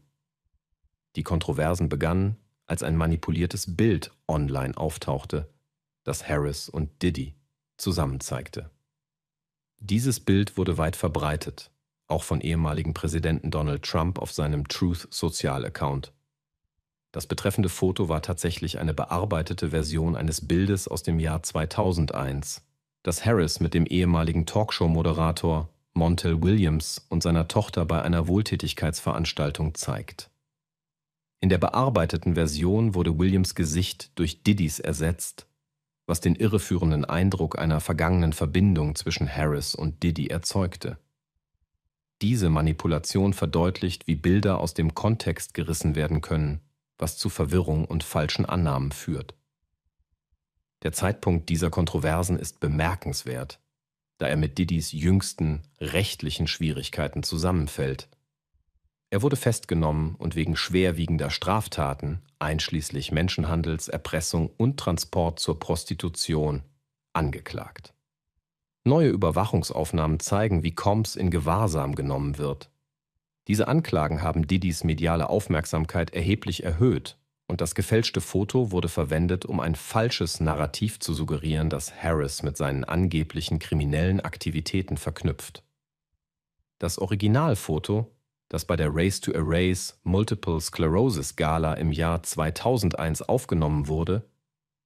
Die Kontroversen begannen, als ein manipuliertes Bild online auftauchte, das Harris und Diddy zusammen zeigte. Dieses Bild wurde weit verbreitet, auch von ehemaligen Präsidenten Donald Trump auf seinem Truth Social Account. Das betreffende Foto war tatsächlich eine bearbeitete Version eines Bildes aus dem Jahr 2001, das Harris mit dem ehemaligen Talkshow-Moderator Montel Williams und seiner Tochter bei einer Wohltätigkeitsveranstaltung zeigt. In der bearbeiteten Version wurde Williams Gesicht durch Diddys ersetzt, was den irreführenden Eindruck einer vergangenen Verbindung zwischen Harris und Diddy erzeugte. Diese Manipulation verdeutlicht, wie Bilder aus dem Kontext gerissen werden können was zu Verwirrung und falschen Annahmen führt. Der Zeitpunkt dieser Kontroversen ist bemerkenswert, da er mit Didis jüngsten rechtlichen Schwierigkeiten zusammenfällt. Er wurde festgenommen und wegen schwerwiegender Straftaten, einschließlich Menschenhandels, Erpressung und Transport zur Prostitution, angeklagt. Neue Überwachungsaufnahmen zeigen, wie Combs in Gewahrsam genommen wird diese Anklagen haben Didys mediale Aufmerksamkeit erheblich erhöht und das gefälschte Foto wurde verwendet, um ein falsches Narrativ zu suggerieren, das Harris mit seinen angeblichen kriminellen Aktivitäten verknüpft. Das Originalfoto, das bei der Race to Arrays Multiple Sclerosis Gala im Jahr 2001 aufgenommen wurde,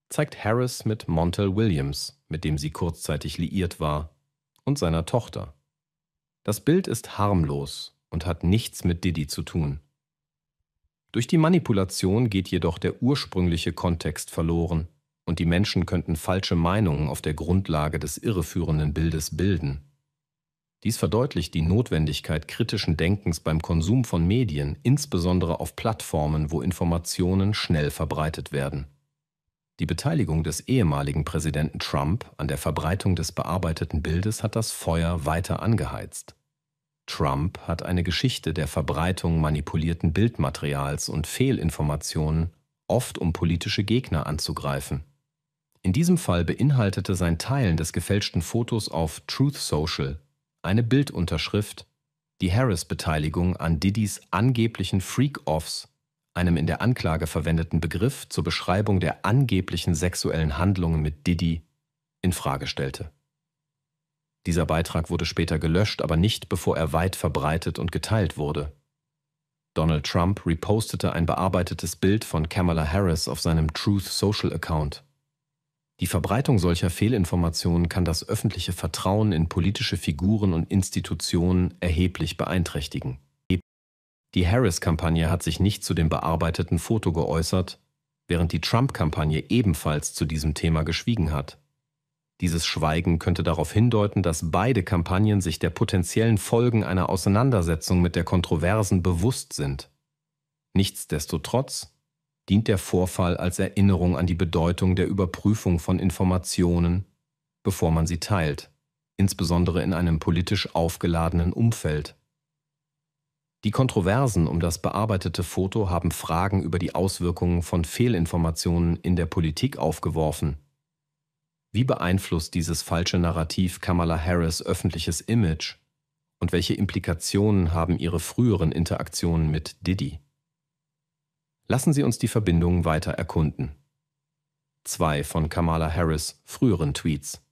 zeigt Harris mit Montel Williams, mit dem sie kurzzeitig liiert war, und seiner Tochter. Das Bild ist harmlos und hat nichts mit Diddy zu tun. Durch die Manipulation geht jedoch der ursprüngliche Kontext verloren und die Menschen könnten falsche Meinungen auf der Grundlage des irreführenden Bildes bilden. Dies verdeutlicht die Notwendigkeit kritischen Denkens beim Konsum von Medien, insbesondere auf Plattformen, wo Informationen schnell verbreitet werden. Die Beteiligung des ehemaligen Präsidenten Trump an der Verbreitung des bearbeiteten Bildes hat das Feuer weiter angeheizt. Trump hat eine Geschichte der Verbreitung manipulierten Bildmaterials und Fehlinformationen, oft um politische Gegner anzugreifen. In diesem Fall beinhaltete sein Teilen des gefälschten Fotos auf Truth Social eine Bildunterschrift, die Harris-Beteiligung an Diddys angeblichen Freak-Offs, einem in der Anklage verwendeten Begriff zur Beschreibung der angeblichen sexuellen Handlungen mit Diddy, infrage stellte. Dieser Beitrag wurde später gelöscht, aber nicht bevor er weit verbreitet und geteilt wurde. Donald Trump repostete ein bearbeitetes Bild von Kamala Harris auf seinem Truth Social Account. Die Verbreitung solcher Fehlinformationen kann das öffentliche Vertrauen in politische Figuren und Institutionen erheblich beeinträchtigen. Die Harris-Kampagne hat sich nicht zu dem bearbeiteten Foto geäußert, während die Trump-Kampagne ebenfalls zu diesem Thema geschwiegen hat. Dieses Schweigen könnte darauf hindeuten, dass beide Kampagnen sich der potenziellen Folgen einer Auseinandersetzung mit der Kontroversen bewusst sind. Nichtsdestotrotz dient der Vorfall als Erinnerung an die Bedeutung der Überprüfung von Informationen, bevor man sie teilt, insbesondere in einem politisch aufgeladenen Umfeld. Die Kontroversen um das bearbeitete Foto haben Fragen über die Auswirkungen von Fehlinformationen in der Politik aufgeworfen wie beeinflusst dieses falsche Narrativ Kamala Harris öffentliches Image? Und welche Implikationen haben ihre früheren Interaktionen mit Diddy? Lassen Sie uns die Verbindungen weiter erkunden. Zwei von Kamala Harris früheren Tweets.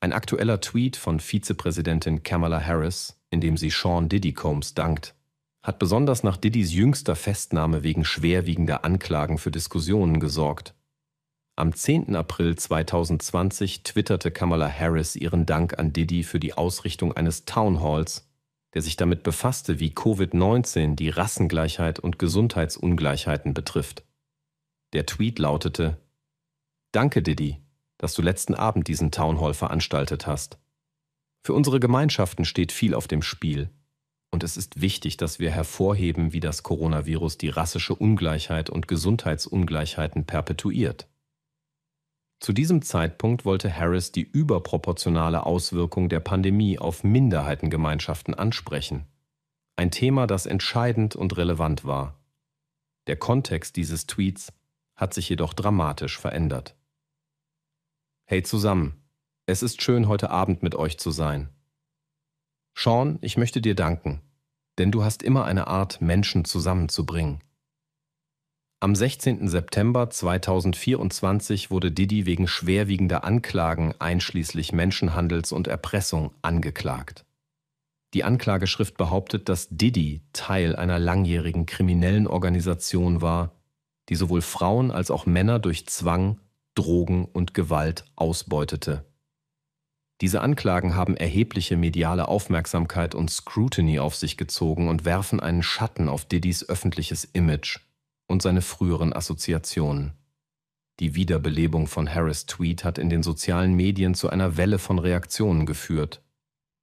Ein aktueller Tweet von Vizepräsidentin Kamala Harris, in dem sie Sean Diddy Combs dankt, hat besonders nach Diddys jüngster Festnahme wegen schwerwiegender Anklagen für Diskussionen gesorgt. Am 10. April 2020 twitterte Kamala Harris ihren Dank an Diddy für die Ausrichtung eines Townhalls, der sich damit befasste, wie Covid-19 die Rassengleichheit und Gesundheitsungleichheiten betrifft. Der Tweet lautete: Danke, Diddy, dass du letzten Abend diesen Townhall veranstaltet hast. Für unsere Gemeinschaften steht viel auf dem Spiel. Und es ist wichtig, dass wir hervorheben, wie das Coronavirus die rassische Ungleichheit und Gesundheitsungleichheiten perpetuiert. Zu diesem Zeitpunkt wollte Harris die überproportionale Auswirkung der Pandemie auf Minderheitengemeinschaften ansprechen. Ein Thema, das entscheidend und relevant war. Der Kontext dieses Tweets hat sich jedoch dramatisch verändert. Hey zusammen, es ist schön, heute Abend mit euch zu sein. Sean, ich möchte dir danken, denn du hast immer eine Art, Menschen zusammenzubringen. Am 16. September 2024 wurde Diddy wegen schwerwiegender Anklagen einschließlich Menschenhandels und Erpressung angeklagt. Die Anklageschrift behauptet, dass Diddy Teil einer langjährigen kriminellen Organisation war, die sowohl Frauen als auch Männer durch Zwang, Drogen und Gewalt ausbeutete. Diese Anklagen haben erhebliche mediale Aufmerksamkeit und Scrutiny auf sich gezogen und werfen einen Schatten auf Diddys öffentliches Image und seine früheren Assoziationen. Die Wiederbelebung von Harris Tweet hat in den sozialen Medien zu einer Welle von Reaktionen geführt.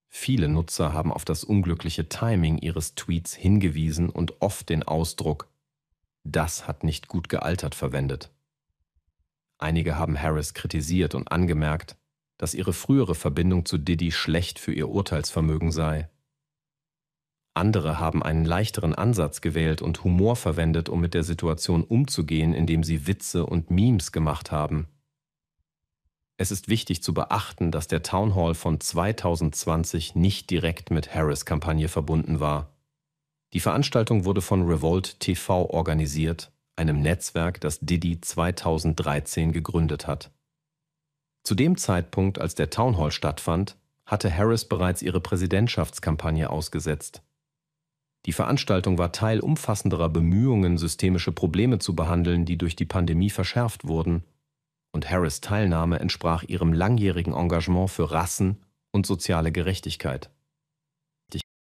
Viele Nutzer haben auf das unglückliche Timing ihres Tweets hingewiesen und oft den Ausdruck das hat nicht gut gealtert verwendet. Einige haben Harris kritisiert und angemerkt, dass ihre frühere Verbindung zu Diddy schlecht für ihr Urteilsvermögen sei. Andere haben einen leichteren Ansatz gewählt und Humor verwendet, um mit der Situation umzugehen, indem sie Witze und Memes gemacht haben. Es ist wichtig zu beachten, dass der Town Hall von 2020 nicht direkt mit Harris-Kampagne verbunden war. Die Veranstaltung wurde von Revolt TV organisiert, einem Netzwerk, das Diddy 2013 gegründet hat. Zu dem Zeitpunkt, als der Town Hall stattfand, hatte Harris bereits ihre Präsidentschaftskampagne ausgesetzt. Die Veranstaltung war Teil umfassenderer Bemühungen, systemische Probleme zu behandeln, die durch die Pandemie verschärft wurden, und Harris Teilnahme entsprach ihrem langjährigen Engagement für Rassen und soziale Gerechtigkeit.